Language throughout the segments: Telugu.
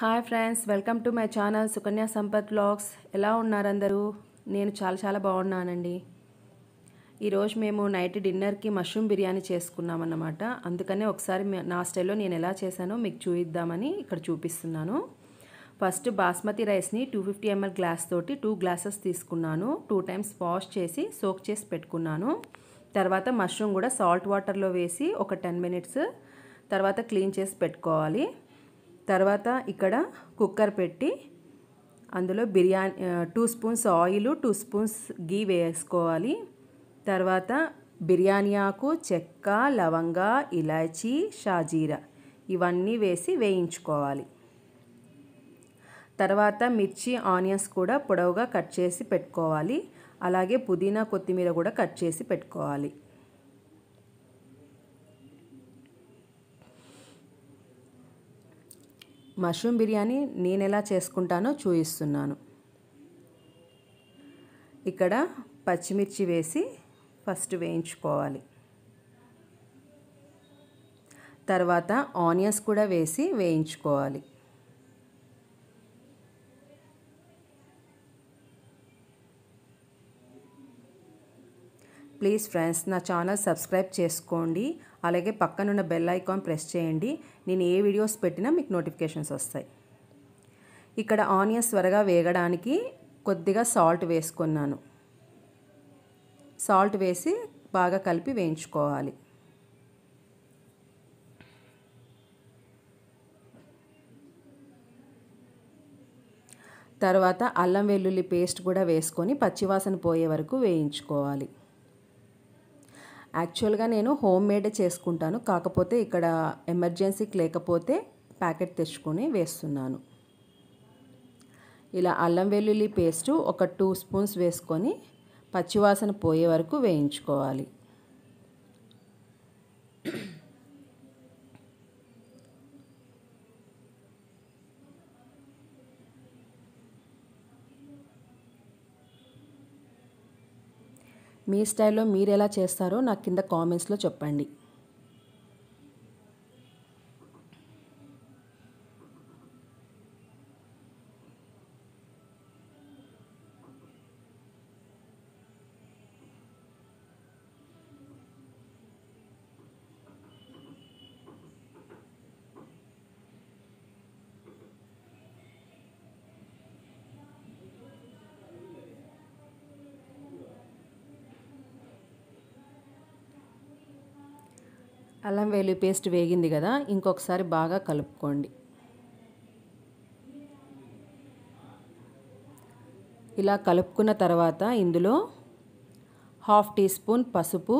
hi friends welcome to my channel Sukanya Sampath vlogs ఎలా ఉన్నారు అందరూ నేను చాలా చాలా బాగున్నానండి ఈరోజు మేము నైట్ డిన్నర్కి మష్రూమ్ బిర్యానీ చేసుకున్నామన్నమాట అందుకనే ఒకసారి నా స్టైల్లో నేను ఎలా చేశానో మీకు చూపిద్దామని ఇక్కడ చూపిస్తున్నాను ఫస్ట్ బాస్మతి రైస్ని టూ ఫిఫ్టీ ఎంఎల్ గ్లాస్ తోటి టూ గ్లాసెస్ తీసుకున్నాను టూ టైమ్స్ వాష్ చేసి సోక్ చేసి పెట్టుకున్నాను తర్వాత మష్రూమ్ కూడా సాల్ట్ వాటర్లో వేసి ఒక టెన్ మినిట్స్ తర్వాత క్లీన్ చేసి పెట్టుకోవాలి తర్వాత ఇక్కడ కుక్కర్ పెట్టి అందులో biryani two spoons oil two spoons ghee వేసుకోవాలి తర్వాత బిర్యానీ ఆకు చెక్క లవంగ ఇలాచీ షాజీరా ఇవన్నీ వేసి వేయించుకోవాలి తర్వాత మిర్చి ఆనియన్స్ కూడా పొడవుగా కట్ చేసి పెట్టుకోవాలి అలాగే పుదీనా కొత్తిమీర కూడా కట్ చేసి పెట్టుకోవాలి మష్రూమ్ బిర్యానీ నేను ఎలా చేసుకుంటానో చూపిస్తున్నాను ఇక్కడ పచ్చిమిర్చి వేసి ఫస్ట్ వేయించుకోవాలి తర్వాత ఆనియన్స్ కూడా వేసి వేయించుకోవాలి ప్లీజ్ ఫ్రెండ్స్ నా ఛానల్ సబ్స్క్రైబ్ చేసుకోండి అలాగే పక్కనున్న బెల్ ఐకాన్ ప్రెస్ చేయండి నేను ఏ వీడియోస్ పెట్టినా మీకు నోటిఫికేషన్స్ వస్తాయి ఇక్కడ ఆనియన్స్ త్వరగా వేగడానికి కొద్దిగా సాల్ట్ వేసుకున్నాను సాల్ట్ వేసి బాగా కలిపి వేయించుకోవాలి తర్వాత అల్లం వెల్లుల్లి పేస్ట్ కూడా వేసుకొని పచ్చివాసన పోయే వరకు వేయించుకోవాలి యాక్చువల్గా నేను హోమ్ మేడే చేసుకుంటాను కాకపోతే ఇక్కడ ఎమర్జెన్సీకి లేకపోతే ప్యాకెట్ తెచ్చుకొని వేస్తున్నాను ఇలా అల్లం వెల్లుల్లి పేస్టు ఒక టూ స్పూన్స్ వేసుకొని పచ్చివాసన పోయే వరకు వేయించుకోవాలి మీ స్టైల్లో మీరు ఎలా చేస్తారో నాకు కింద కామెంట్స్లో చెప్పండి అల్లం వెల్లుల్లి పేస్ట్ వేగింది కదా ఇంకొకసారి బాగా కలుపుకోండి ఇలా కలుపుకున్న తర్వాత ఇందులో హాఫ్ టీ స్పూన్ పసుపు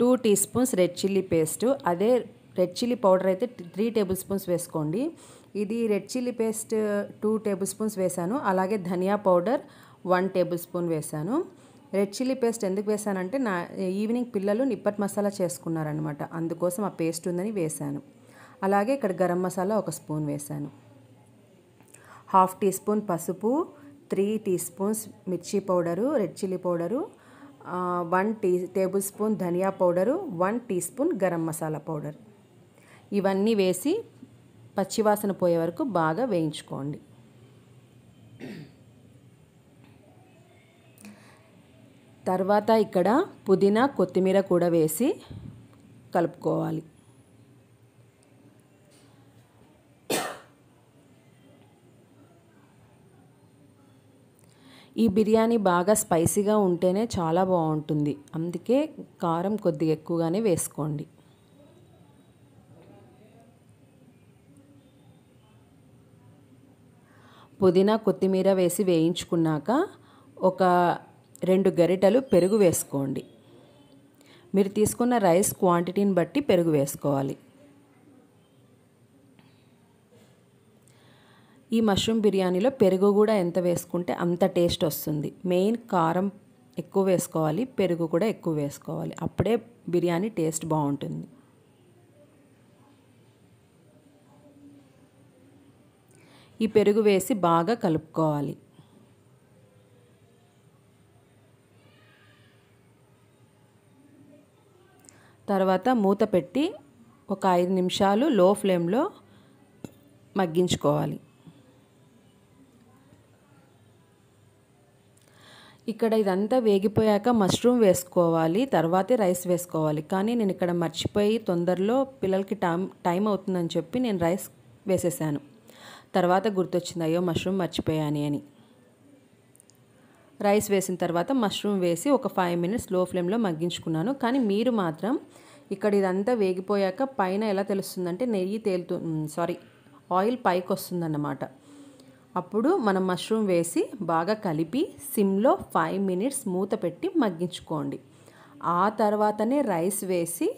two teaspoons red chilli paste అదే రెడ్ చిల్లీ పౌడర్ అయితే త్రీ టేబుల్ స్పూన్స్ వేసుకోండి ఇది red chilli paste two tablespoons వేశాను అలాగే ధనియా పౌడర్ వన్ టేబుల్ స్పూన్ వేశాను రెడ్ చిల్లీ పేస్ట్ ఎందుకు వేశానంటే నా ఈవినింగ్ పిల్లలు నిప్పట్ మసాలా చేసుకున్నారనమాట అందుకోసం ఆ పేస్ట్ ఉందని వేశాను అలాగే ఇక్కడ గరం మసాలా ఒక స్పూన్ వేశాను హాఫ్ టీ స్పూన్ పసుపు త్రీ టీ స్పూన్స్ మిర్చి powder red chilli powder one tea tablespoon ధనియా powder one teaspoon garam masala powder ఇవన్నీ వేసి పచ్చివాసన పోయే వరకు బాగా వేయించుకోండి తర్వాత ఇక్కడ పుదీనా కొత్తిమీర కూడా వేసి కలుపుకోవాలి ఈ బిర్యానీ బాగా స్పైసీగా ఉంటేనే చాలా బాగుంటుంది అందుకే కారం కొద్దిగా ఎక్కువగానే వేసుకోండి పుదీనా కొత్తిమీర వేసి వేయించుకున్నాక ఒక రెండు గరిటలు పెరుగు వేసుకోండి మీరు తీసుకున్న రైస్ క్వాంటిటీని బట్టి పెరుగు వేసుకోవాలి ఈ మష్రూమ్ బిర్యానీలో పెరుగు కూడా ఎంత వేసుకుంటే అంత టేస్ట్ వస్తుంది మెయిన్ కారం ఎక్కువ వేసుకోవాలి పెరుగు కూడా ఎక్కువ వేసుకోవాలి అప్పుడే బిర్యానీ టేస్ట్ బాగుంటుంది ఈ పెరుగు వేసి బాగా కలుపుకోవాలి తర్వాత మూత పెట్టి ఒక ఐదు నిమిషాలు లో ఫ్లేమ్లో మగ్గించుకోవాలి ఇక్కడ ఇదంతా వేగిపోయాక మష్రూమ్ వేసుకోవాలి తర్వాతే రైస్ వేసుకోవాలి కానీ నేను ఇక్కడ మర్చిపోయి తొందరలో పిల్లలకి టైం టైం అవుతుందని చెప్పి నేను రైస్ వేసేసాను తర్వాత గుర్తొచ్చింది అయ్యో మష్రూమ్ మర్చిపోయాను అని రైస్ వేసిన తర్వాత మష్రూమ్ వేసి ఒక ఫైవ్ మినిట్స్ లో ఫ్లేమ్లో మగ్గించుకున్నాను కానీ మీరు మాత్రం ఇక్కడ ఇదంతా వేగిపోయాక పైన ఎలా తెలుస్తుందంటే నెయ్యి తేలుతు సారీ ఆయిల్ పైకి వస్తుందన్నమాట అప్పుడు మనం మష్రూమ్ వేసి బాగా కలిపి సిమ్లో ఫైవ్ మినిట్స్ మూత పెట్టి మగ్గించుకోండి ఆ తర్వాతనే రైస్ వేసి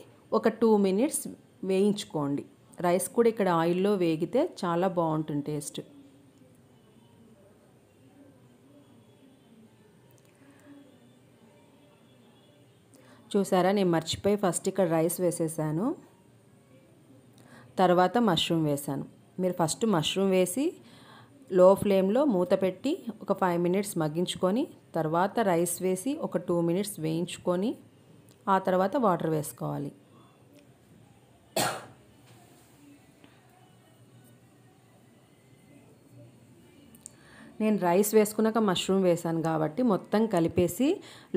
ఒక టూ మినిట్స్ వేయించుకోండి రైస్ కూడా ఇక్కడ ఆయిల్లో వేగితే చాలా బాగుంటుంది టేస్ట్ చూసారా నేను మర్చిపోయి ఫస్ట్ ఇక్కడ రైస్ వేసేసాను తర్వాత మష్రూమ్ వేసాను మీరు ఫస్ట్ మష్రూమ్ వేసి లో ఫ్లేమ్లో మూత పెట్టి ఒక ఫైవ్ మినిట్స్ మగ్గించుకొని తర్వాత రైస్ వేసి ఒక టూ మినిట్స్ వేయించుకొని ఆ తర్వాత వాటర్ వేసుకోవాలి నేను రైస్ వేసుకున్నాక మష్రూమ్ వేశాను కాబట్టి మొత్తం కలిపేసి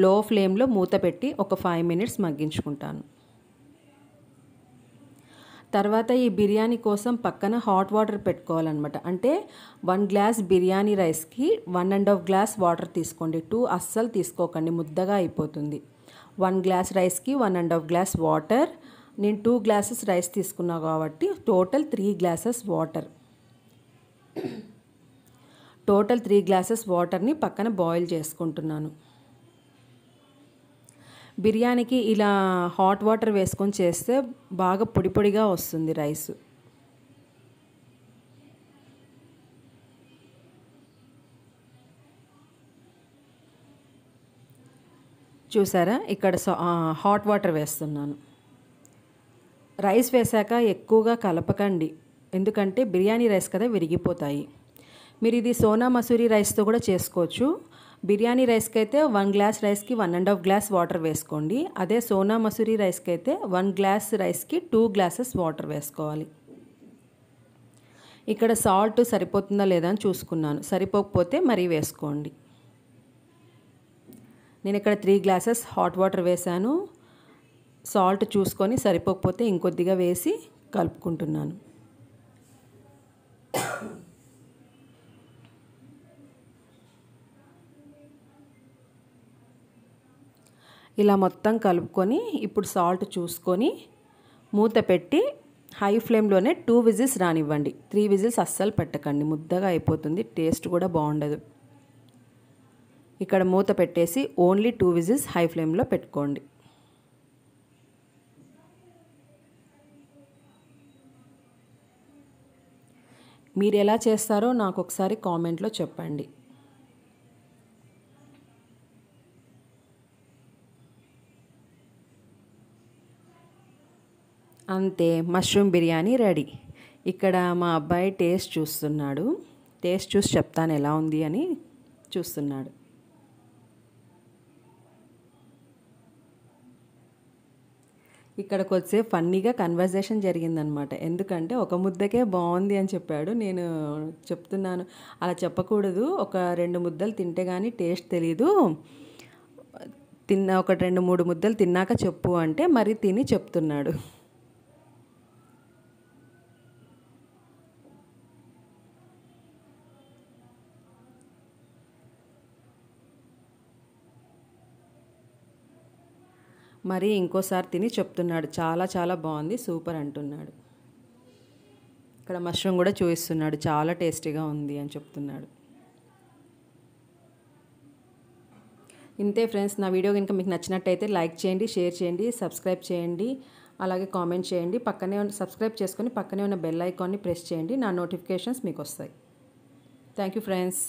లో ఫ్లేమ్లో మూత పెట్టి ఒక ఫైవ్ మినిట్స్ మగ్గించుకుంటాను తర్వాత ఈ బిర్యానీ కోసం పక్కన హాట్ వాటర్ పెట్టుకోవాలన్నమాట అంటే వన్ గ్లాస్ బిర్యానీ రైస్కి one and half glass water తీసుకోండి టూ అస్సలు తీసుకోకండి ముద్దగా అయిపోతుంది వన్ గ్లాస్ రైస్కి one and half glass water నేను టూ గ్లాసెస్ రైస్ తీసుకున్నా కాబట్టి total three glasses water total three glasses వాటర్ని పక్కన బాయిల్ చేసుకుంటున్నాను బిర్యానీకి ఇలా హాట్ వాటర్ వేసుకొని చేస్తే బాగా పొడి పొడిగా వస్తుంది రైస్ చూసారా ఇక్కడ హాట్ వాటర్ వేస్తున్నాను రైస్ వేశాక ఎక్కువగా కలపకండి ఎందుకంటే బిర్యానీ రైస్ కదా విరిగిపోతాయి మీరు ఇది సోనా మసూరి రైస్తో కూడా చేసుకోవచ్చు బిర్యానీ రైస్కి అయితే వన్ గ్లాస్ రైస్కి one and half glass water వేసుకోండి అదే సోనా మసూరి రైస్కి అయితే వన్ గ్లాస్ రైస్కి టూ గ్లాసెస్ వాటర్ వేసుకోవాలి ఇక్కడ సాల్ట్ సరిపోతుందా లేదా అని చూసుకున్నాను సరిపోకపోతే మరీ వేసుకోండి నేను ఇక్కడ త్రీ గ్లాసెస్ హాట్ వాటర్ వేశాను సాల్ట్ చూసుకొని సరిపోకపోతే ఇంకొద్దిగా వేసి కలుపుకుంటున్నాను ఇలా మొత్తం కలుపుకొని ఇప్పుడు సాల్ట్ చూసుకొని మూత పెట్టి హై ఫ్లేమ్లోనే టూ విజిల్స్ రానివ్వండి త్రీ విజిల్స్ అస్సలు పెట్టకండి ముద్దగా అయిపోతుంది టేస్ట్ కూడా బాగుండదు ఇక్కడ మూత పెట్టేసి ఓన్లీ టూ విజిల్స్ హై ఫ్లేమ్లో పెట్టుకోండి మీరు ఎలా చేస్తారో నాకు ఒకసారి కామెంట్లో చెప్పండి అంతే మష్రూమ్ బిర్యానీ రెడీ ఇక్కడ మా అబ్బాయి టేస్ట్ చూస్తున్నాడు టేస్ట్ చూసి చెప్తాను ఎలా ఉంది అని చూస్తున్నాడు ఇక్కడికి వచ్చే ఫన్నీగా కన్వర్జేషన్ జరిగిందనమాట ఎందుకంటే ఒక ముద్దకే బాగుంది అని చెప్పాడు నేను చెప్తున్నాను అలా చెప్పకూడదు ఒక రెండు ముద్దలు తింటే కానీ టేస్ట్ తెలీదు తిన్న ఒక రెండు మూడు ముద్దలు తిన్నాక చెప్పు అంటే మరి తిని చెప్తున్నాడు మరి ఇంకోసారి తిని చెప్తున్నాడు చాలా చాలా బాగుంది సూపర్ అంటున్నాడు ఇక్కడ మష్రూమ్ కూడా చూపిస్తున్నాడు చాలా టేస్టీగా ఉంది అని చెప్తున్నాడు ఇంతే ఫ్రెండ్స్ నా వీడియో కనుక మీకు నచ్చినట్టయితే లైక్ చేయండి షేర్ చేయండి సబ్స్క్రైబ్ చేయండి అలాగే కామెంట్ చేయండి పక్కనే ఉన్న సబ్స్క్రైబ్ చేసుకొని పక్కనే ఉన్న బెల్ ఐకాన్ని ప్రెస్ చేయండి నా నోటిఫికేషన్స్ మీకు వస్తాయి థ్యాంక్ యూ ఫ్రెండ్స్